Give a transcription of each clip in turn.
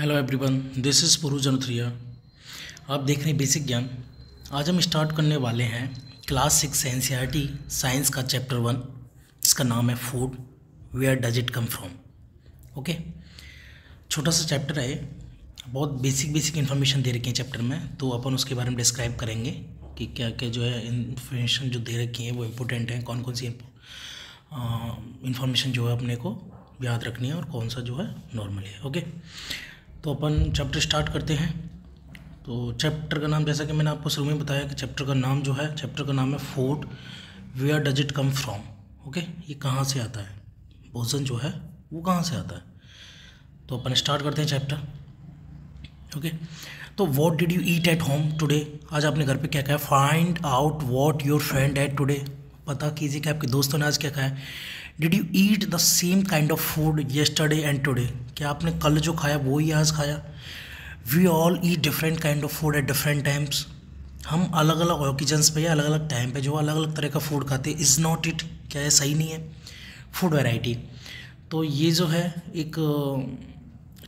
Hello everyone this is पुरुज अनुथ्रिया आप देख रहे हैं बेसिक ज्ञान आज हम स्टार्ट करने वाले हैं क्लास सिक्स एन साइंस का चैप्टर वन जिसका नाम है food where does it come from okay छोटा सा चैप्टर है बहुत बेसिक बेसिक इन्फॉर्मेशन दे रखी है चैप्टर में तो अपन उसके बारे में डिस्क्राइब करेंगे कि क्या क्या जो है इन्फॉर्मेशन जो दे रखी है वो इम्पोर्टेंट है कौन कौन सी इन्फॉर्मेशन जो है अपने को याद रखनी है और कौन सा जो है नॉर्मल है ओके तो अपन चैप्टर स्टार्ट करते हैं तो चैप्टर का नाम जैसा कि मैंने आपको शुरू में बताया कि चैप्टर का नाम जो है चैप्टर का नाम है food where does it come from okay ये कहाँ से आता है भोजन जो है वो कहाँ से आता है तो अपन स्टार्ट करते हैं चैप्टर ओके तो what did you eat at home today आज आपने घर पे क्या खाया find out what your friend ate today पता कीजिए कि आपके दोस्तों ने आज क्या खाया did you eat the same kind of food yesterday and today क्या आपने कल जो खाया वो ही आज खाया we all eat different kind of food at different times हम अलग अलग ओकेजन्स पे या अलग अलग टाइम पे जो अलग अलग तरह का फूड खाते इज़ नॉट इट क्या है सही नहीं है फूड वैरायटी तो ये जो है एक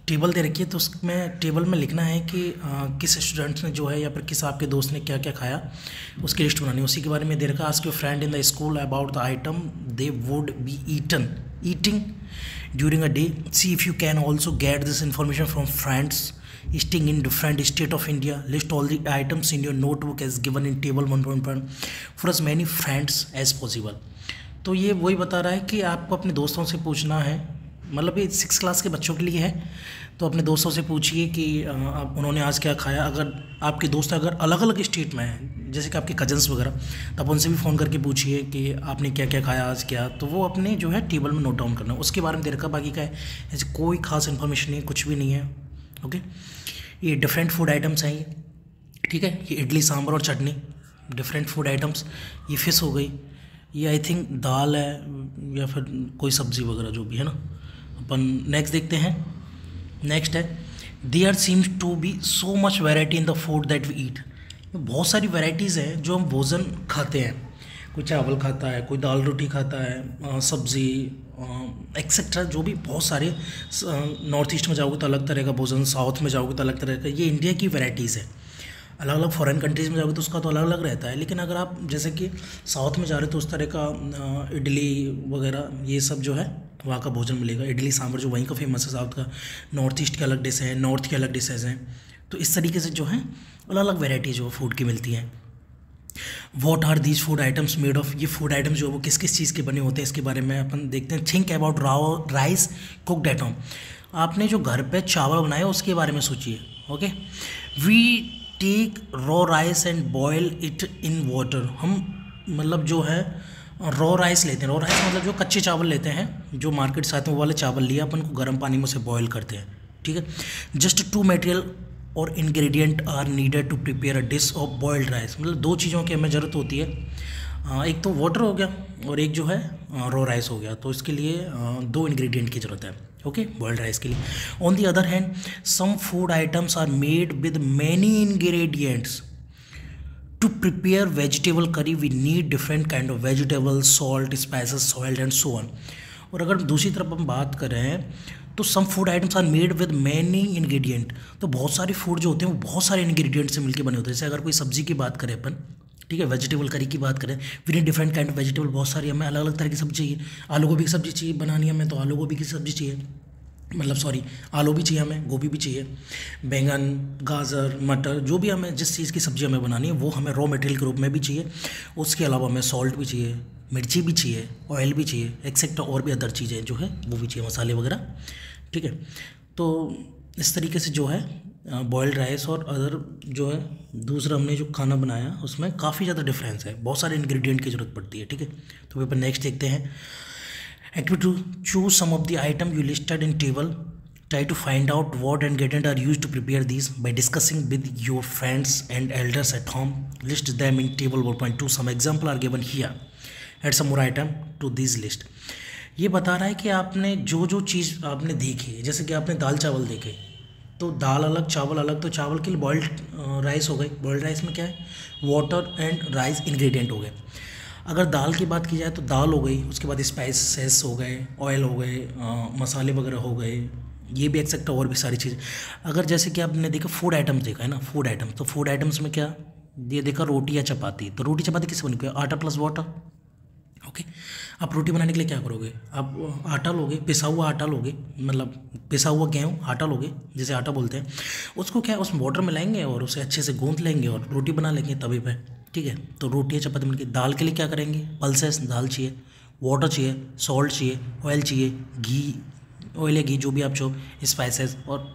टेबल दे रखी है तो उसमें टेबल में लिखना है कि आ, किस स्टूडेंट ने जो है या फिर किस आपके दोस्त ने क्या क्या खाया उसकी लिस्ट बनानी उसी के बारे में दे रखा आज your friend in the school about the item they would be eaten eating during a day see if you can also get this information from friends staying in different state of India. List all the items in as given in table one point one for as many friends as possible तो ये वही बता रहा है कि आपको अपने दोस्तों से पूछना है मतलब ये सिक्स क्लास के बच्चों के लिए है तो अपने दोस्तों से पूछिए कि आप उन्होंने आज क्या खाया अगर आपके दोस्त अगर अलग अलग स्टेट में हैं जैसे कि आपके कजन्स वगैरह तो आप उनसे भी फ़ोन करके पूछिए कि आपने क्या क्या खाया आज क्या तो वो अपने जो है टेबल में नोट डाउन करना उसके बारे में दे रखा बाकी का है ऐसे कोई खास इन्फॉर्मेशन नहीं है कुछ भी नहीं है ओके ये डिफरेंट फूड आइटम्स हैं ये ठीक है ये इडली सांभर और चटनी डिफरेंट फूड आइटम्स ये फ़िश हो गई ये आई थिंक दाल है या फिर कोई सब्ज़ी वगैरह जो भी है ना अपन नेक्स्ट देखते हैं नेक्स्ट है there seems to be so much variety in the food that we eat बहुत सारी वेराइटीज़ हैं जो हम भोजन खाते हैं कोई चावल खाता है कोई दाल रोटी खाता है सब्ज़ी एक्सेट्रा जो भी बहुत सारे नॉर्थ ईस्ट में जाओगे तो अलग तरह का भोजन साउथ में जाओगे तो अलग तरह का ये इंडिया की वेराइटीज़ है अलग अलग फॉरेन कंट्रीज़ में जाओगे तो उसका तो अलग अलग रहता है लेकिन अगर आप जैसे कि साउथ में जा रहे हो तो उस तरह का इडली वगैरह ये सब जो है वहाँ का भोजन मिलेगा इडली सांभर जो वहीं का फेमस है साउथ का नॉर्थ ईस्ट के अलग डिश है नॉर्थ के अलग डिशेज़ हैं तो इस तरीके से जो है अलग अलग वेराइटी जो फूड की मिलती हैं what are these food items made of ये फूड आइटम्स जो है वो किस किस चीज़ के बने होते हैं इसके बारे में अपन देखते हैं think about raw rice cooked at home आपने जो घर पे चावल बनाया उसके बारे में सोचिए okay we take raw rice and boil it in water हम मतलब जो है रॉ राइस लेते हैं रॉ राइस मतलब जो कच्चे चावल लेते हैं जो मार्केट से आते हैं वो वाले चावल लिए अपन को गर्म पानी में उसे बॉयल करते हैं ठीक है जस्ट टू मटेरियल और ingredient are needed to prepare a dish of boiled rice मतलब दो चीज़ों की हमें ज़रूरत होती है एक तो वाटर हो गया और एक जो है रॉ राइस हो गया तो इसके लिए दो इन्ग्रीडियंट की ज़रूरत है okay boiled rice के लिए on the other hand some food items are made with many ingredients to prepare vegetable curry we need different kind of vegetables salt spices soil and so on और अगर दूसरी तरफ हम बात कर रहे हैं तो some food items are made with many ingredient तो बहुत सारे फूड जो होते हैं वो बहुत सारे इंग्रेडिएंट से मिलकर बने होते हैं जैसे अगर कोई सब्जी की बात करें अपन ठीक है वेजिटेबल करी की बात करें फिर डिफरेंट काइंड ऑफ वेजिटेबल बहुत सारी हमें अलग अलग तरह की सब्जी चाहिए आलू गोभी की सब्जी चाहिए बनानी हमें तो आलू गोभी की सब्जी चाहिए मतलब सॉरी आलू भी चाहिए हमें गोभी भी चाहिए बैंगन गाजर मटर जो भी हमें जिस चीज़ की सब्ज़ी हमें बनानी है वो हमें रॉ मटेरियल के रूप में भी चाहिए उसके अलावा हमें सॉल्ट भी चाहिए मिर्ची भी चाहिए ऑयल भी चाहिए एक्सेट्रा और भी अदर चीज़ें जो है वो भी चाहिए मसाले वगैरह ठीक है तो इस तरीके से जो है बॉयल्ड राइस और अदर जो है दूसरा हमने जो खाना बनाया उसमें काफ़ी ज़्यादा डिफरेंस है बहुत सारे इन्ग्रीडियंट की ज़रूरत पड़ती है ठीक है तो पेपर नेक्स्ट देखते हैं active to choose some of the item you listed in table try to find out what and get and are use to prepare this by discussing with your friends and elders at home list them in table one point two some example are given here add some item to this list ये बता रहा है कि आपने जो जो चीज़ आपने देखी जैसे कि आपने दाल चावल देखे तो दाल अलग चावल अलग तो चावल के लिए बॉइल्ड राइस हो गए बॉइल्ड राइस में क्या है वाटर एंड राइस इंग्रेडिएंट हो गए अगर दाल की बात की जाए तो दाल हो गई उसके बाद स्पाइसेस हो गए ऑयल हो गए मसाले वगैरह हो गए ये भी एक्सेप्ट और भी सारी चीज़ें अगर जैसे कि आपने देखा फूड आइटम्स देखा है ना फूड आइटम्स तो फूड आइटम्स में क्या ये देखा रोटी या चपाती तो रोटी चपाती किससे बनी है आटा प्लस वाटर ओके okay? आप रोटी बनाने के लिए क्या करोगे आप आटा लोगे पिसा हुआ आटा लोगे मतलब पिसा हुआ गेहूँ आटा लोगे जिसे आटा बोलते हैं उसको क्या उस वाटर में लाएंगे और उसे अच्छे से गूंथ लेंगे और रोटी बना लेंगे तभी पर ठीक है तो रोटी चपाती बन दाल के लिए क्या करेंगे पल्सेस दाल चाहिए वाटर चाहिए सॉल्ट चाहिए ऑयल चाहिए घी ऑयल या घी जो भी आप चो स्पाइसेस और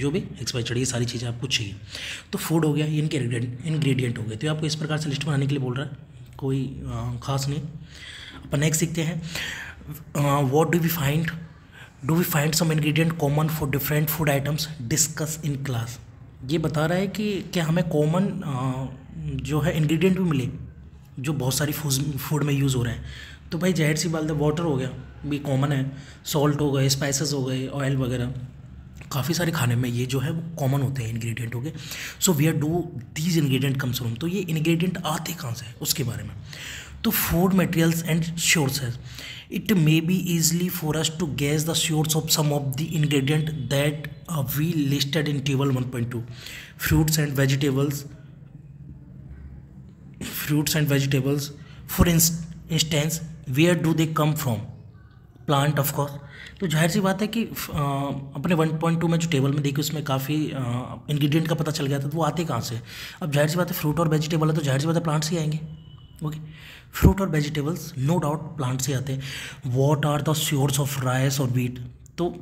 जो भी एक्सपाइस चढ़ी सारी चीज़ें आपको चाहिए तो फूड हो गया इनके इन्ग्रीडियंट हो गए तो आपको इस प्रकार से लिस्ट बनाने के लिए बोल रहा है कोई खास नहीं अपन नेक्स्ट सीखते हैं what do we find do we find some ingredient common for different food items discuss in class ये बता रहा है कि क्या हमें कॉमन जो है इन्ग्रीडियंट भी मिले जो बहुत सारी फूड में यूज़ हो रहा है तो भाई जहर सी बात है वाटर हो गया भी कॉमन है सॉल्ट हो गए स्पाइसेस हो गए ऑयल वगैरह काफ़ी सारे खाने में ये जो है वो कॉमन होते हैं इंग्रेडिएंट हो गए so we are do these ingredient comes from तो ये इन्ग्रीडियंट आते कहाँ से है उसके बारे में तो food materials and sources it may be easily for us to guess the sources of some of the ingredient that we listed in table one point two fruits and vegetables fruits and vegetables for instance where do they come from plant of course तो जाहिर सी बात है कि अपने 1.2 में जो table में देखी उसमें काफ़ी इंग्रेडिएंट का पता चल गया था तो वो आते कहाँ से अब जाहिर सी बात है फ्रूट और वेजिटेबल है तो जाहिर सी बात है प्लांट्स ही आएंगे ओके फ्रूट और वेजिटेबल्स नो डाउट प्लांट्स ही आते हैं what are the sources of rice और वीट तो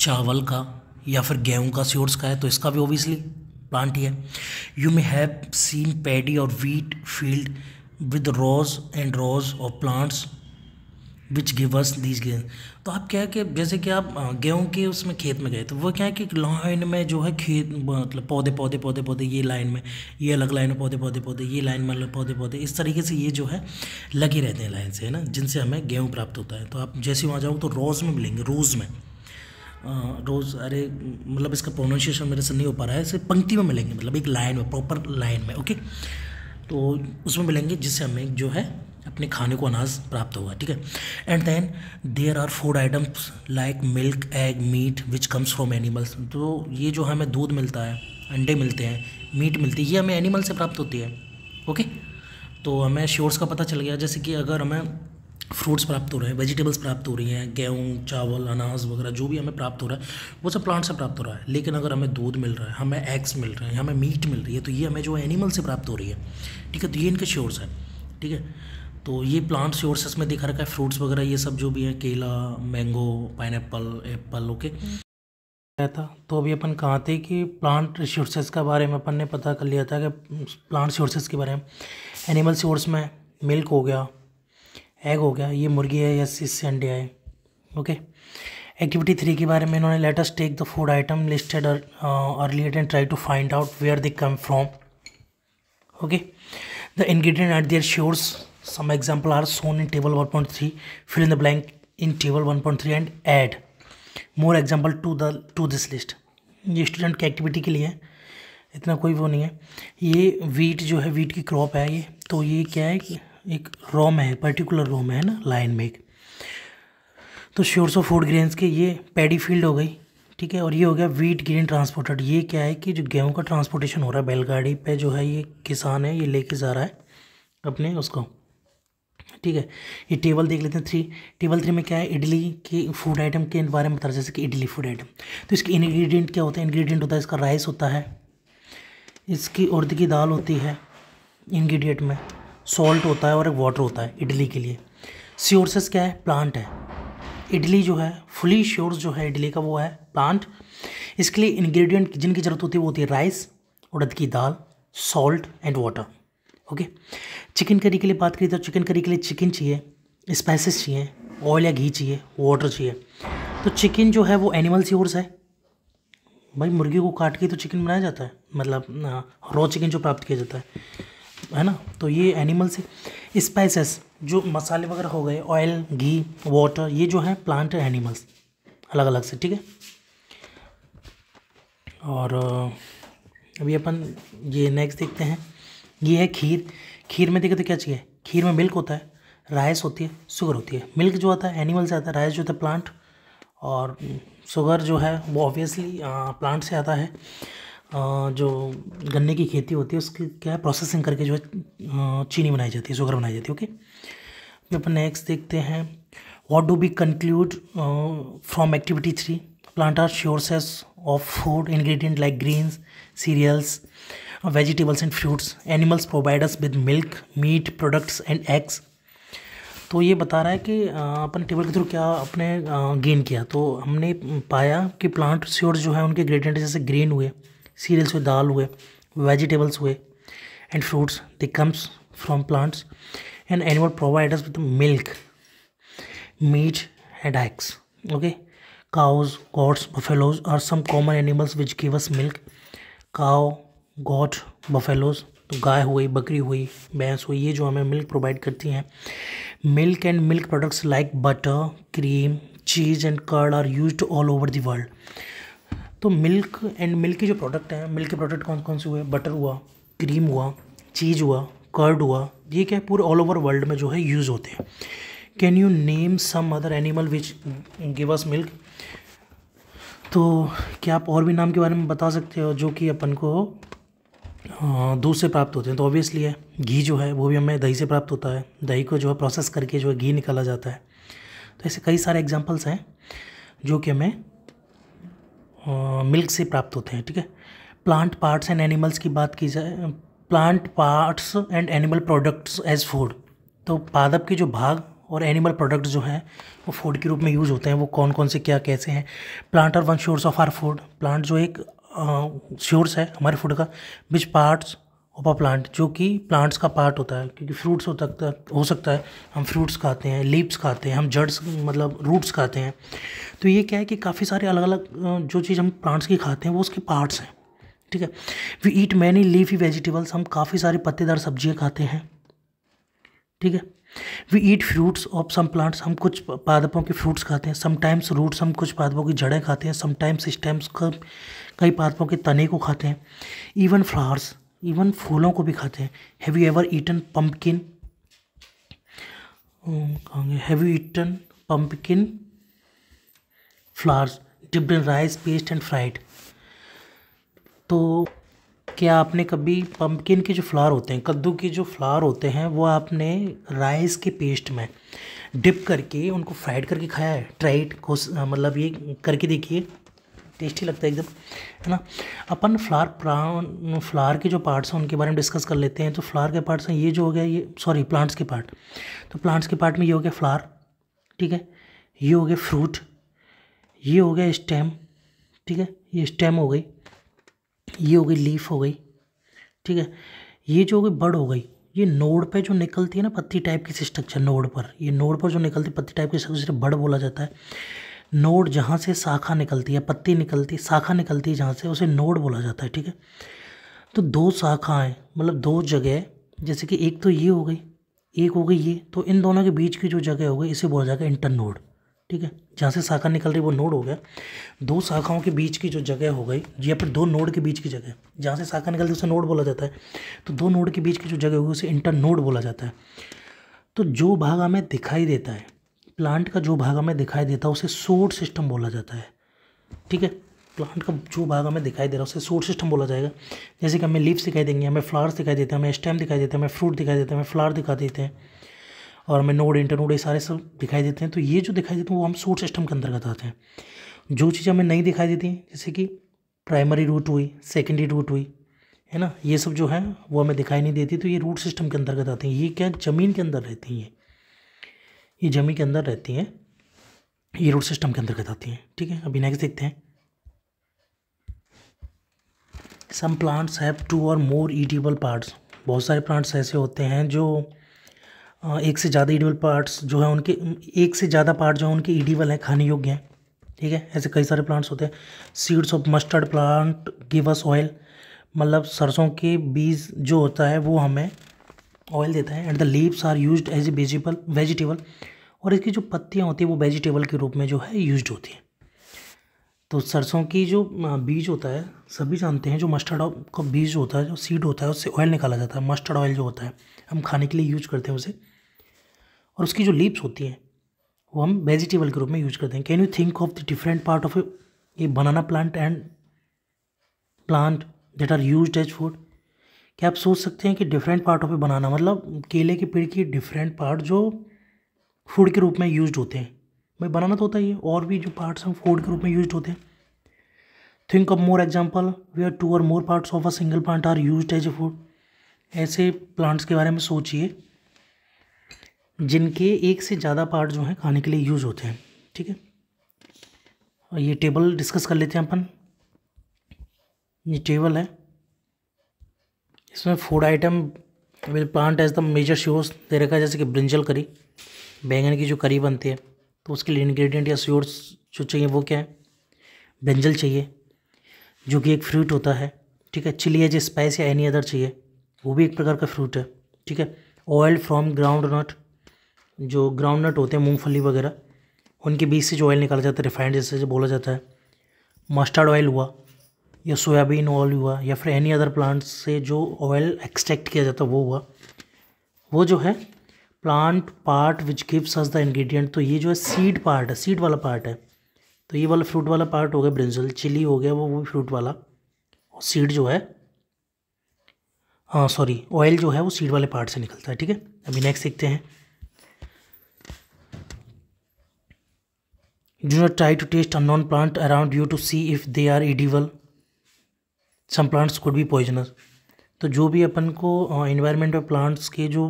चावल का या फिर गेहूँ का स्योर्स का है तो इसका भी ओबियसली प्लांट ही है you may have seen paddy और wheat field with rows and rows of plants which gives these grain तो आप क्या है कि जैसे कि आप गेहूँ के उसमें खेत में गए तो वो क्या है कि लाइन में जो है खेत मतलब पौधे पौधे पौधे पौधे ये लाइन में ये अलग लाइन में पौधे पौधे पौधे ये लाइन में अलग पौधे पौधे इस तरीके से ये जो है लगे रहते हैं लाइन से है ना जिनसे हमें गेहूँ प्राप्त होता है तो आप जैसे वहाँ जाओ तो रोज़ में मिलेंगे रोज़ में रोज़ अरे मतलब इसका प्रोनाउंसिएशन मेरे से नहीं हो पा रहा है सिर्फ पंक्ति में मिलेंगे मतलब एक लाइन में प्रॉपर लाइन में ओके तो उसमें मिलेंगे जिससे हमें जो है अपने खाने को अनाज प्राप्त होगा ठीक है and then there are food items like milk egg meat which comes from animals तो ये जो हमें दूध मिलता है अंडे मिलते हैं मीट मिलती है ये हमें एनिमल से प्राप्त होती है ओके तो हमें श्योर्स का पता चल गया जैसे कि अगर हमें फ्रूट्स प्राप्त हो रहे हैं वेजिटेबल्स प्राप्त हो रही हैं गेहूँ चावल अनाज वगैरह जो भी हमें प्राप्त हो रहा है वो सब प्लांट से प्राप्त हो रहा है लेकिन अगर हमें दूध मिल रहा है हमें एग्स मिल रहे हैं हमें मीट मिल रही है तो ये हमें जो एनिमल से प्राप्त हो रही है ठीक है तो ये इनके श्योर्स हैं ठीक है तो ये प्लांट सोर्सेस में दिखा रखा है फ्रूट्स वगैरह ये सब जो भी है केला मैंगो पाइन एप्पल ओके था तो अभी अपन कहाँ थे कि प्लांट रिसोर्सेज का बारे में अपन ने पता कर लिया था कि प्लांट सोर्सेज के बारे में एनिमल सोर्स में मिल्क हो गया एग हो गया ये मुर्गी है या इससे अंडे है ओके एक्टिविटी थ्री के बारे में इन्होंने let us take the food item listed earlier and try to find out where they come from okay the ingredient at their sources some example are shown in table 1.3 fill in the blank in table 1.3 and add more example to the to this list ये student की activity के लिए है इतना कोई वो नहीं है ये वीट जो है वीट की क्रॉप है ये तो ये क्या है कि एक रॉ में है पर्टिकुलर रॉ में है ना लाइन में एक तो श्योर्स ऑफ फूड ग्रेन्स के ये पैडी फील्ड हो गई ठीक है और ये हो गया वीट ग्रेन ट्रांसपोर्टेड ये क्या है कि जो गेहूं का ट्रांसपोर्टेशन हो रहा है बैलगाड़ी पे जो है ये किसान है ये लेके जा रहा है अपने उसको ठीक है ये टेबल देख लेते हैं थ्री टेबल थ्री में क्या है इडली के फूड आइटम के बारे में बता जैसे कि इडली फूड आइटम तो इसके इन्ग्रीडियंट क्या होता है इन्ग्रीडियंट होता है इसका राइस होता है इसकी उर्द की दाल होती है इन्ग्रीडियंट में सॉल्ट होता है और एक वाटर होता है इडली के लिए सियोर्सेस क्या है प्लांट है इडली जो है फुली श्योर्स जो है इडली का वो है प्लांट इसके लिए इन्ग्रीडियंट जिनकी ज़रूरत होती है वो होती है राइस उड़द की दाल salt and water okay chicken curry के लिए बात करिए तो चिकन करी के लिए चिकन चाहिए स्पाइसेस चाहिए ऑयल या घी चाहिए वाटर चाहिए तो चिकन जो है वो एनिमल सोर्स है भाई मुर्गी को काट के तो चिकन बनाया जाता है मतलब रॉ हाँ, चिकन जो प्राप्त किया जाता है है ना तो ये एनिमल से स्पाइसेस जो मसाले वगैरह हो गए ऑयल घी वाटर ये जो है प्लांट एनिमल्स अलग अलग से ठीक है और अभी अपन ये नेक्स्ट देखते हैं ये है खीर खीर में देखें तो क्या चाहिए खीर में मिल्क होता है राइस होती है शुगर होती है मिल्क जो आता है एनिमल से आता है राइस जो होता है प्लांट और शुगर जो है वो ऑब्वियसली प्लांट से आता है आ, जो गन्ने की खेती होती है उसकी क्या है प्रोसेसिंग करके जो है चीनी बनाई जाती है शुगर बनाई जाती है ओके अपन नेक्स्ट देखते हैं what do we conclude from activity three plant are sources of food ingredient like greens cereals vegetables and fruits animals providers with milk meat products and eggs तो ये बता रहा है कि अपन टेबल के थ्रू क्या अपने गेन किया तो हमने पाया कि प्लांट स्योर्स जो है उनके ग्रेडियंट जैसे ग्रीन हुए सीरियल्स हुए दाल हुए वेजिटेबल्स हुए and fruits they comes from plants and animal providers with milk meat and eggs okay cows goats buffaloes are some common animals which give us milk cow goat buffaloes तो गाय हुई बकरी हुई भैंस हुई ये जो हमें मिल्क प्रोवाइड करती हैं milk and milk products like butter cream cheese and curd are use all over the world तो मिल्क एंड मिल्क के जो प्रोडक्ट हैं मिल्क के प्रोडक्ट कौन कौन से हुए बटर हुआ क्रीम हुआ चीज़ हुआ कर्ड हुआ ये क्या पूरे ऑल ओवर वर्ल्ड में जो है यूज़ होते हैं can you name some other animal which give us milk तो क्या आप और भी नाम के बारे में बता सकते हो जो कि अपन को हाँ, दूध से प्राप्त होते हैं तो ऑब्वियसली है घी जो है वो भी हमें दही से प्राप्त होता है दही को जो है प्रोसेस करके जो है घी निकाला जाता है तो ऐसे कई सारे एग्जाम्पल्स हैं जो कि हमें मिल्क से प्राप्त होते हैं ठीक है प्लांट पार्ट्स एंड एनिमल्स की बात की जाए plant parts and animal products as food तो पादप के जो भाग और एनिमल प्रोडक्ट्स जो हैं वो फूड के रूप में यूज़ होते हैं वो कौन कौन से क्या कैसे हैं plant are one source of are food plant जो एक श्योर्स है हमारे फूड का which parts of a plant जो कि प्लांट्स का पार्ट होता है क्योंकि फ्रूट्स हो सकता हो सकता है हम फ्रूट्स खाते हैं लीव्स खाते हैं हम जड्स मतलब रूट्स खाते हैं तो ये क्या है कि काफ़ी सारे अलग अलग जो चीज़ हम प्लांट्स की खाते हैं वो उसके पार्ट्स हैं ठीक है we eat many leafy vegetables हम काफ़ी सारे पत्तेदार सब्जियाँ खाते हैं ठीक है we eat fruits of some plants हम कुछ पादपों के फ्रूट्स खाते हैं समटाइम्स रूट्स हम कुछ पादपों की जड़ें खाते हैं समटाइम्स स्टेम्स कई पादपों के तने को खाते हैं इवन फ्लावर्स इवन फूलों को भी खाते हैं have you ever eaten pumpkin कहेंगे have you eaten pumpkin flowers dipped in rice paste and fried तो क्या आपने कभी पम्पकिन के जो फ्लावर होते हैं कद्दू के जो फ्लावर होते हैं वो आपने राइस के पेस्ट में डिप करके उनको फ्राइड करके खाया है ट्राइड को मतलब ये करके देखिए टेस्टी लगता है एकदम है ना अपन फ्लावर प्राउन फ्लावर के जो पार्ट्स हैं उनके बारे में डिस्कस कर लेते हैं तो फ्लावर के पार्ट्स हैं ये जो हो गया ये सॉरी प्लांट्स के पार्ट तो प्लांट्स के पार्ट में ये हो गया फ्लावर ठीक है ये हो गया फ्रूट ये हो गया स्टेम ठीक है ये स्टेम हो गई ये हो गई लीफ हो गई ठीक है ये जो हो गई बड़ हो गई ये नोड पे जो निकलती है ना पत्ती टाइप की स्ट्रक्चर नोड पर ये नोड पर जो निकलती है पत्ती टाइप की स्ट्रक्चर बड़ बोला जाता है नोड जहाँ से शाखा निकलती है पत्ती निकलती शाखा निकलती है जहाँ से उसे नोड बोला जाता है ठीक है तो दो शाखाएँ मतलब दो जगह जैसे कि एक तो ये हो गई एक हो गई ये तो इन दोनों के बीच की जो जगह हो गई इसे बोला जाएगा इंटर नोड ठीक है जहाँ से शाखा निकल रही वो नोड हो गया दो शाखाओं के बीच की जो जगह हो गई या फिर दो नोड के बीच की जगह जहाँ से शाखा निकलती है उसे नोड बोला जाता है तो दो नोड के बीच की जो जगह होगी उसे इंटर नोड बोला जाता है तो जो भाग हमें दिखाई देता है प्लांट का जो भाग हमें दिखाई देता है उसे सोट सिस्टम बोला जाता है ठीक है प्लांट का जो भाग हमें दिखाई दे रहा है उसे सोड सिस्टम बोला जाएगा जैसे कि हमें लीव्स दिखाई देंगे हमें फ्लावर्स दिखाई देते हैं हमें स्टेम दिखाई देते हैं हमें फ्रूट दिखाई देते हैं हमें फ्लावर दिखाई देते हैं और हमें नोड इंटरनोड ये सारे सब दिखाई देते हैं तो ये जो दिखाई देते हैं वो हम सूट सिस्टम के अंतर्गत आते हैं जो चीज़ें हमें नहीं दिखाई देती जैसे कि प्राइमरी रूट हुई सेकेंडरी रूट हुई है ना ये सब जो है वो हमें दिखाई नहीं देती तो ये रूट सिस्टम के अंतर्गत आते हैं ये क्या ज़मीन के अंदर रहती हैं ये ज़मीन के अंदर रहती हैं ये रूट सिस्टम के अंतर्गत आती हैं ठीक है अभी नेक्स्ट देखते हैं सम प्लांट्स हैव टू और मोर ईटेबल पार्ट्स बहुत सारे प्लांट्स ऐसे होते हैं जो एक से ज़्यादा ईडिबल पार्ट्स जो है उनके एक से ज़्यादा पार्ट जो है उनके ईडिबल हैं खाने योग्य हैं ठीक है ऐसे कई सारे प्लांट्स होते हैं seeds of mustard plant gives oil मतलब सरसों के बीज जो होता है वो हमें ऑयल देता है and the leaves are use as a vegetable vegetable और इसकी जो पत्तियाँ होती है वो वेजिटेबल के रूप में जो है यूज होती हैं तो सरसों की जो बीज होता है सभी जानते हैं जो मस्टर्ड का बीज होता है जो सीड होता है उससे ऑयल निकाला जाता है मस्टर्ड ऑयल जो होता है हम खाने के लिए यूज करते हैं उसे और उसकी जो लीप्स होती हैं वो हम वेजिटेबल के रूप में यूज करते हैं can you think of the different part of a banana plant and plant that are use as food क्या आप सोच सकते हैं कि different part of a banana मतलब केले के पेड़ की डिफरेंट पार्ट जो फूड के रूप में यूज होते हैं भाई बनाना तो होता ही है और भी जो पार्ट्स हैं फूड के रूप में यूज होते हैं think of more example are two और more parts of a single plant are use as a food ऐसे प्लांट्स के बारे में सोचिए जिनके एक से ज़्यादा पार्ट जो हैं खाने के लिए यूज़ होते हैं ठीक है और ये टेबल डिस्कस कर लेते हैं अपन ये टेबल है इसमें food item plant as the major source दे रखा है जैसे कि ब्रिंजल करी बैंगन की जो करी बनती है तो उसके लिए इंग्रेडिएंट या श्योर्स जो चाहिए वो क्या है ब्रिंजल चाहिए जो कि एक फ्रूट होता है ठीक है चिली है जो स्पाइस या एनी अदर चाहिए वो भी एक प्रकार का फ्रूट है ठीक है ऑयल फ्रॉम ग्राउंड नट जो ग्राउंड नट होते हैं मूंगफली वगैरह उनके बीज से जो ऑयल निकाला जाता है रिफाइंड जैसे बोला जाता है मस्टर्ड ऑयल हुआ या सोयाबीन ऑयल हुआ या फिर एनी अदर प्लांट से जो ऑयल एक्सट्रैक्ट किया जाता है वो हुआ वो जो है plant part which gives us the ingredient तो ये जो है सीड पार्ट है सीड वाला पार्ट है तो ये वाला फ्रूट वाला पार्ट हो गया ब्रिंजल चिली हो गया वो वो फ्रूट वाला और सीड जो है हाँ सॉरी ऑयल जो है वो सीड वाले पार्ट से निकलता है ठीक है अभी नेक्स्ट सीखते हैं do try to taste a non plant around you to see if they are edible some plants could be poisonous तो जो भी अपन को इन्वायरमेंट में प्लांट्स के जो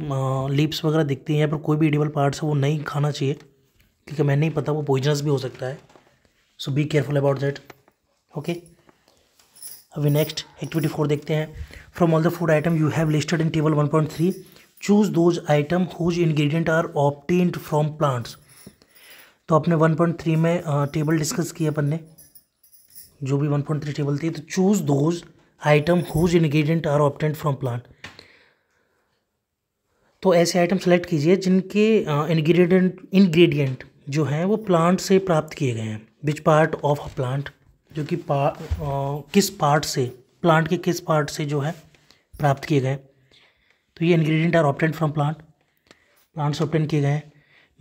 लीप्स वगैरह दिखते हैं या पर कोई भी एडिबल पार्ट्स है वो नहीं खाना चाहिए क्योंकि मैं नहीं पता वो पॉइजनस भी हो सकता है so be careful about that okay अभी नेक्स्ट एक्टिविटी फोर देखते हैं from all the food item you have listed in table one point three choose those item whose ingredient are obtained from plants तो अपने one point three में table discuss किया अपन ने जो भी वन पॉइंट थ्री टेबल थी तो choose those item whose ingredient are obtained from plant तो ऐसे आइटम सेलेक्ट कीजिए जिनके इन्ग्रीडियंट इन्ग्रीडियंट जो हैं वो प्लांट से प्राप्त किए गए हैं which part of a plant जो कि पा आ, किस पार्ट से प्लांट के किस पार्ट से जो है प्राप्त किए गए तो ये ingredient are obtained from plant plant से किए गए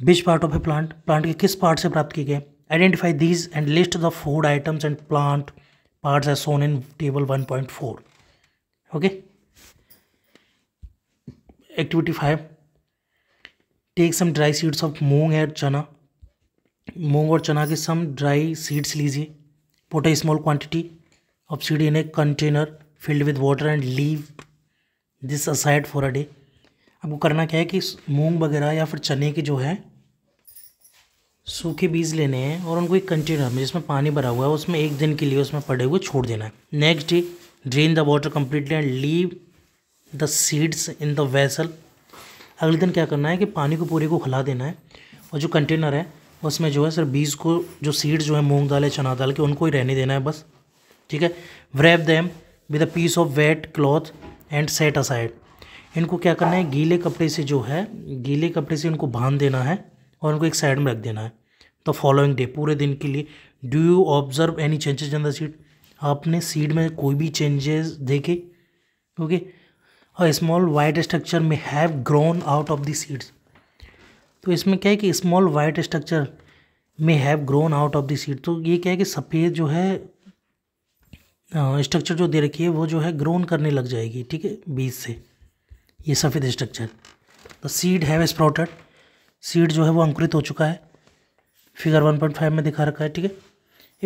which part of a plant plant के किस पार्ट से प्राप्त किए गए identify these and list the food items and plant part are shown in table one point four okay activity five take some dry seeds of moong and chana moong और चना के some dry seeds लीजिए put a small quantity of seed in a container filled with water and leave this aside for a day आपको करना क्या है कि मूंग वगैरह या फिर चने के जो है सूखे बीज लेने हैं और उनको एक कंटेनर में जिसमें पानी भरा हुआ है उसमें एक दिन के लिए उसमें पड़े हुए छोड़ देना है next day drain the water completely and leave the seeds in the vessel अगले दिन क्या करना है कि पानी को पूरे को खिला देना है और जो कंटेनर है उसमें जो है सर बीज को जो सीड्स जो है मूंग दाल है चना दाल के उनको ही रहने देना है बस ठीक है wrap them with a piece of wet cloth and set aside इनको क्या करना है गीले कपड़े से जो है गीले कपड़े से इनको बांध देना है और उनको एक साइड में रख देना है द फॉलोइंग डे पूरे दिन के लिए do you observe any changes in the seed आपने सीड में कोई भी चेंजेस देखे okay a small white structure में have grown out of the seeds तो इसमें क्या है कि स्मॉल वाइट स्ट्रक्चर में have grown out of the seed तो ये क्या है कि सफ़ेद जो है स्ट्रक्चर जो दे रखी है वो जो है ग्रोन करने लग जाएगी ठीक है बीज से ये सफ़ेद structure the seed have sprouted seed जो है वो अंकुरित हो चुका है फिगर वन पॉइंट फाइव में दिखा रखा है ठीक है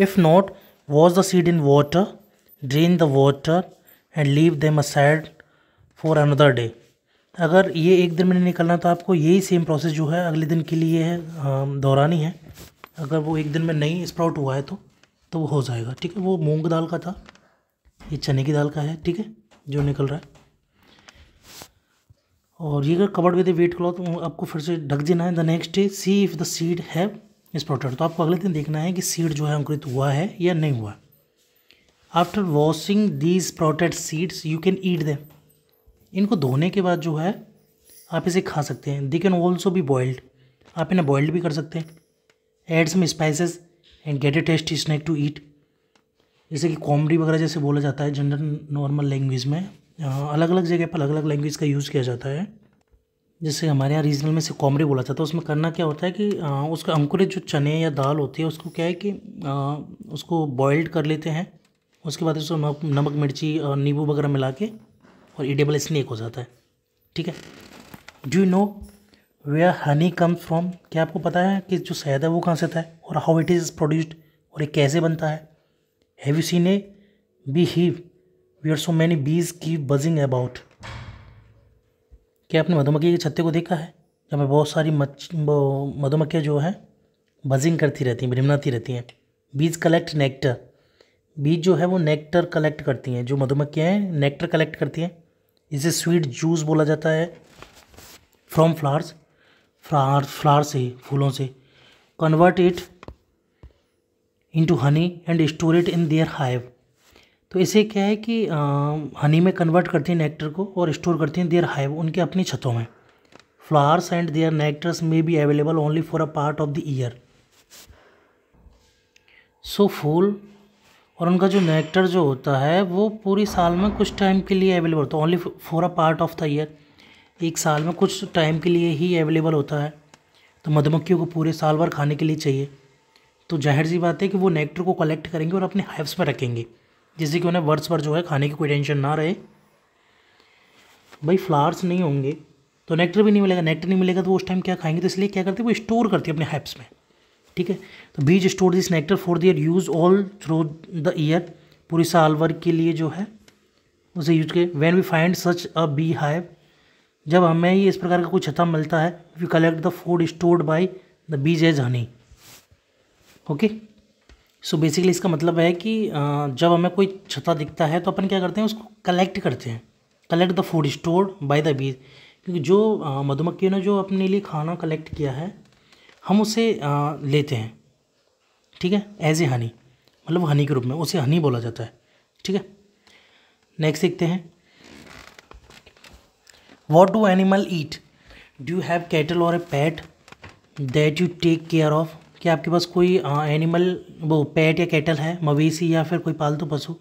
if not wash the seed in water drain the water and leave them a side for another day अगर ये एक दिन में नहीं निकलना तो आपको यही सेम प्रोसेस जो है अगले दिन के लिए है दोहरानी है अगर वो एक दिन में नहीं स्प्राउट हुआ है तो तो वो हो जाएगा ठीक है वो मूंग दाल का था ये चने की दाल का है ठीक है जो निकल रहा है और ये अगर कवर्ड विद वेट क्लॉथ आपको फिर से ढक देना है the next day see if the seed है स्प्राउटेड तो आपको अगले दिन देखना है कि सीड जो है अंकुरित हुआ है या नहीं हुआ after washing these sprouted seeds you can eat them इनको धोने के बाद जो है आप इसे खा सकते हैं दे कैन ऑल्सो भी बॉयल्ड आप इन्हें बॉइल्ड भी कर सकते हैं add some spices and get a tasty snack to eat जैसे कि कॉमड़ी वगैरह जैसे बोला जाता है जनरल नॉर्मल लैंग्वेज में अलग अलग जगह पर अलग अलग लैंग्वेज का यूज़ किया जाता है जैसे हमारे यहाँ रीजनल में से कॉमरी बोला जाता है उसमें करना क्या होता है कि आ, उसका अंकुरित जो चने या दाल होती है उसको क्या है कि आ, उसको बॉइल्ड कर लेते हैं उसके बाद उसको नमक मिर्ची और नींबू वगैरह मिला के और ईडेबल स्नेक हो जाता है ठीक है do you know where honey comes from क्या आपको पता है कि जो शहद है वो कहाँ से था है और हाउ इट इज़ प्रोड्यूस्ड और ये कैसे बनता है have you seen a bee hive we are so many bees की बजिंग अबाउट क्या आपने मधुमक्खी के छत्ते को देखा है जब मैं बहुत सारी मधुमक्खियाँ जो हैं बजिंग करती रहती हैं भ्रिमनाती रहती हैं बीज कलेक्ट नेक्टर बीज जो है वो नेक्टर कलेक्ट करती हैं जो मधुमक्खियाँ हैं नेक्टर कलेक्ट करती हैं इसे स्वीट जूस बोला जाता है फ्रॉम फ्लावर्स फ्लावर फ्लावर से फूलों से convert it into honey and store it in their hive तो इसे क्या है कि आ, हनी में कन्वर्ट करती हैं नेक्टर को और स्टोर करती हैं देयर हाइव उनके अपनी छतों में flowers and their nectars may be available only for a part of the year so फूल और उनका जो नेक्टर जो होता है वो पूरी साल में कुछ टाइम के लिए अवेलेबल होता है only for a part of the year एक साल में कुछ टाइम के लिए ही अवेलेबल होता है तो मधुमक्खियों को पूरे साल भर खाने के लिए चाहिए तो जाहिर सी बात है कि वो नेक्टर को कलेक्ट करेंगे और अपने हाइव्स में रखेंगे जिससे कि उन्हें वर्ड्स पर जो है खाने की कोई टेंशन ना रहे भाई फ्लावर्स नहीं होंगे तो नेक्टर भी नहीं मिलेगा नेक्टर नहीं मिलेगा तो उस टाइम क्या खाएंगे तो इसलिए क्या करते हैं वो स्टोर करती है अपने हाइप्स में ठीक है तो bees store this nectar for their use all through the year पूरी साल वर्ग के लिए जो है उसे यूज के when we find such a bee hive जब हमें ये इस प्रकार का कोई छता मिलता है we collect the food stored by the bees as honey okay so basically इसका मतलब है कि जब हमें कोई छता दिखता है तो अपन क्या करते हैं उसको कलेक्ट करते हैं collect the food stored by the bees क्योंकि जो मधुमक्खियों ने जो अपने लिए खाना कलेक्ट किया है हम उसे लेते हैं ठीक है एज ए हनी मतलब हनी के रूप में उसे हनी बोला जाता है ठीक है नेक्स्ट देखते हैं what do animal eat do have cattle और a pet that you take care of क्या आपके पास कोई एनिमल वो पैट या कैटल है मवेशी या फिर कोई पालतू पशु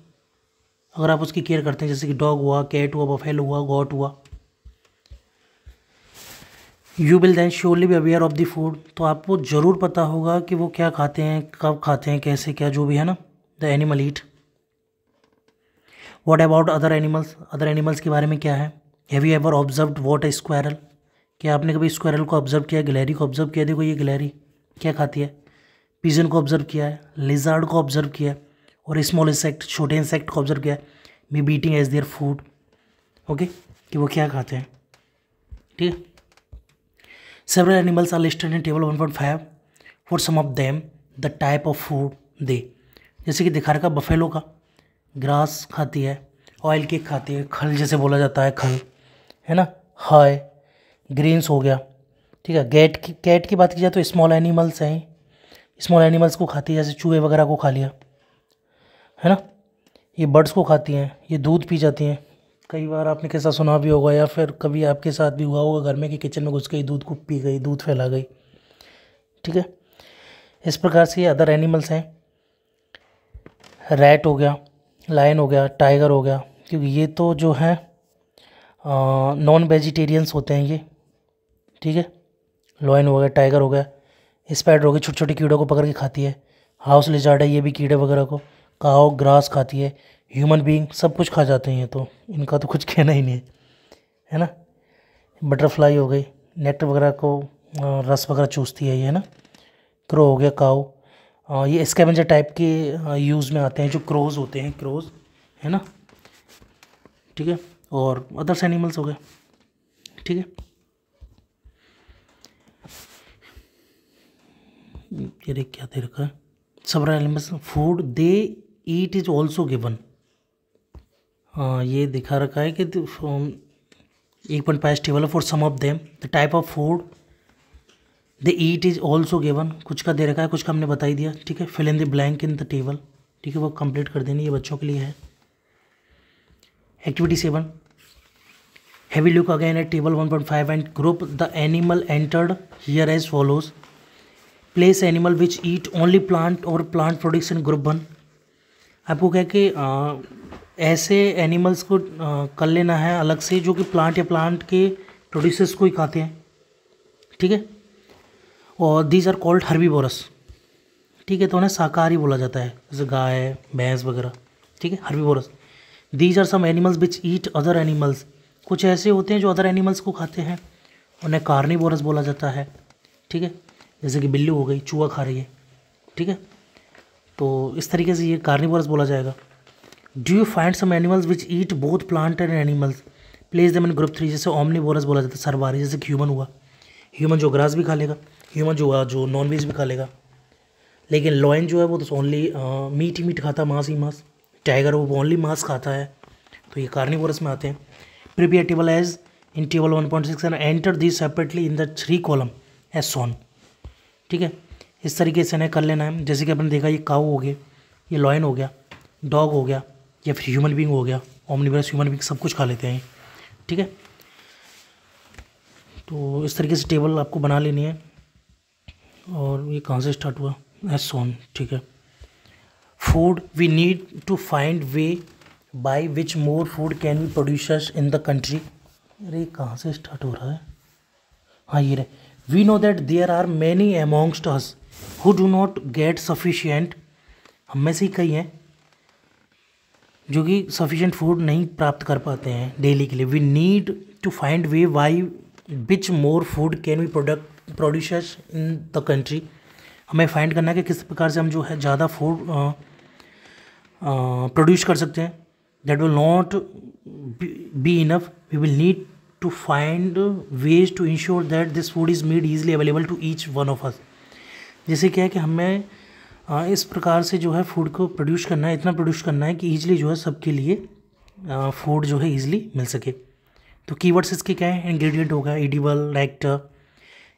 अगर आप उसकी केयर करते हैं जैसे कि डॉग हुआ कैट हुआ बफेल हुआ गॉट हुआ you will then surely be aware of the food तो आपको ज़रूर पता होगा कि वो क्या खाते हैं कब खाते हैं कैसे क्या जो भी है ना the animal eat what about other animals other animals के बारे में क्या है have you ever observe what a squirrel क्या आपने कभी स्क्वायरल को ऑब्जर्व किया गलेरी को ऑब्जर्व किया देखो ये गलेरी क्या खाती है पिजन को ऑब्जर्व किया है लिजार्ड को ऑब्जर्व किया है और स्मॉल इंसेक्ट छोटे इंसेक्ट को ऑब्जर्व किया है me beating as their food okay कि वो क्या खाते हैं ठीक है Several animals are listed in table 1.5 for some of them the type of food they जैसे कि दिखा रखा बफेलो का ग्रास खाती है ऑयल केक खाती है खल जैसे बोला जाता है खल है ना हाय ग्रीन्स हो गया ठीक है गैट की कैट की बात की जाए तो स्मॉल एनिमल्स हैं स्मॉल एनिमल्स को खाती है जैसे चूहे वगैरह को खा लिया है ना ये बर्ड्स को खाती हैं ये दूध पी जाती हैं कई बार आपने किस्सा सुना भी होगा या फिर कभी आपके साथ भी हुआ होगा घर में कि किचन में घुस गई दूध को पी गई दूध फैला गई ठीक है इस प्रकार से ये अदर एनिमल्स हैं रैट हो गया लायन हो गया टाइगर हो गया क्योंकि ये तो जो है नॉन वेजिटेरियंस होते हैं ये ठीक है लॉयन हो गया टाइगर हो गया स्पैडर हो गया छोटे छोटे कीड़ों को पकड़ के खाती है हाउस लिजार्ड है ये भी कीड़े वगैरह को काओ ग्रास खाती है ह्यूमन बीइंग सब कुछ खा जाते हैं तो इनका तो कुछ कहना ही नहीं है है ना बटरफ्लाई हो गई नेट वगैरह को रस वगैरह चूसती है ये है ना क्रो हो गया काओ ये स्कैवेंजर टाइप के यूज़ में आते हैं जो क्रोज होते हैं क्रोज है ना ठीक है और अदर्स एनिमल्स हो गए ठीक है ये देख क्या दे रखा है सबरा animals food they eat is also given हाँ, ये दिखा रखा है कि एक point five table for some of them the type of food the eat is also given कुछ का दे रखा है कुछ का हमने बता ही दिया ठीक है fill in the blank in the table ठीक है वो कंप्लीट कर देनी ये बच्चों के लिए है activity seven have a look again at table one point five and group the animal entered here as follows place animal which eat only plant और प्लांट प्रोडक्शन ग्रुप वन आपको क्या कि ऐसे एनिमल्स को कर लेना है अलग से जो कि प्लांट या प्लांट के प्रोड्यूसर्स को ही खाते हैं ठीक है और these are called herbivorous ठीक है तो उन्हें शाकाहारी बोला जाता है जैसे गाय भैंस वगैरह ठीक है herbivorous these are some animals which eat other animals कुछ ऐसे होते हैं जो अदर एनिमल्स को खाते हैं उन्हें कार्नी बोरस बोला जाता है ठीक है जैसे कि बिल्ली हो गई चूहा खा रही है ठीक है तो इस तरीके से ये कार्नी बोला जाएगा do you find some animals which eat both plant and animals place the main group three जैसे ओमनी बोरस बोला जाता है सरवारी जैसे ह्यूमन हुआ ह्यूमन जो ग्रास भी खा लेगा ह्यूमन जो हुआ जो नॉन वेज भी खा लेगा लेकिन लॉयन जो है वो तो ओनली मीट ही मीट खाता मांस ही मांस टाइगर वो ओनली मांस खाता है तो ये कार्निवोरस में आते हैं table as in table one point six and enter the separately in the three column as shown ठीक है इस तरीके से इन्हें कर लेना है जैसे कि अपन देखा ये काऊ हो गए ये लॉयन हो गया डॉग हो गया या फिर ह्यूमन बींग हो गया ओमनिवरस ह्यूमन बींग सब कुछ खा लेते हैं ठीक है तो इस तरीके से टेबल आपको बना लेनी है और ये कहाँ से स्टार्ट हुआ एस सोन ठीक है food we need to find way by which more food can be producers in the country अरे कहाँ से स्टार्ट हो रहा है हाँ ये रहे we know that there are many amongst us who do not get sufficient हम में से ही कई हैं जो कि सफिशेंट फूड नहीं प्राप्त कर पाते हैं डेली के लिए we need to find way by which more food can we product producers in the country हमें फाइंड करना है कि किस प्रकार से हम जो है ज़्यादा फूड प्रोड्यूस कर सकते हैं that will not be enough we will need to find ways to ensure that this food is made easily available to each one of us जैसे क्या है कि हमें इस प्रकार से जो है फूड को प्रोड्यूस करना है इतना प्रोड्यूस करना है कि ईजिली जो है सबके लिए फूड जो है ईजिली मिल सके तो कीवर्ड्स इसके क्या है इंग्रेडिएंट होगा एडिबल नेक्टर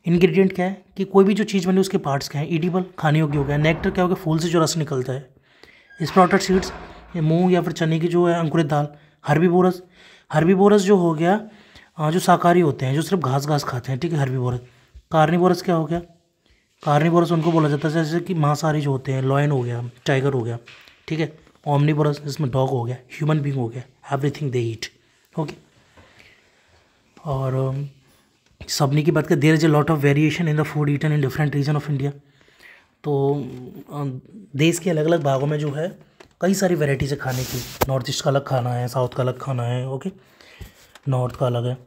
इंग्रेडिएंट क्या है कि कोई भी जो चीज़ बने उसके पार्ट्स क्या है एडिबल खाने योग्य हो गया नेक्टर क्या होगा फूल से जो रस निकलता है स्प्राउटेड सीड्स मूँग या फिर चने की जो है अंकुरित दाल हरबी बोरस हरबी बोरस जो हो गया जो शाकाहारी होते हैं जो सिर्फ घास घास खाते हैं ठीक है हरबी बोरस कार्नी बोरस क्या हो गया कार्निवोरस उनको बोला जाता है जैसे कि मांसाहारी जो होते हैं लॉयन हो गया टाइगर हो गया ठीक है ओमनीबोरस जिसमें डॉग हो गया ह्यूमन बींग हो गया एवरीथिंग दे ईट ओके और सबने की बात करें there is a lot of variation in the food eaten in different region of India तो देश के अलग अलग भागों में जो है कई सारी वेराइटीज़ है खाने की नॉर्थ ईस्ट का अलग खाना है साउथ का अलग खाना है ओके नॉर्थ का अलग है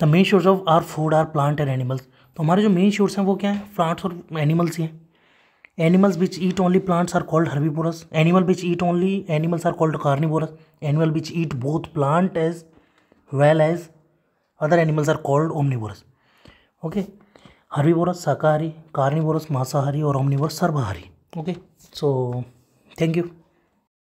the main source of are food are plant and animals तो हमारे जो मेन शोर्स हैं वो क्या है प्लांट्स और एनिमल्स ही हैं animals which eat only plants are called herbivorous animal which eat only animals are called carnivorous animal which eat both plant as well as other animals are called omnivorous okay herbivorous शाकाहारी carnivorous मांसाहारी और omnivorous सर्वाहारी okay so thank you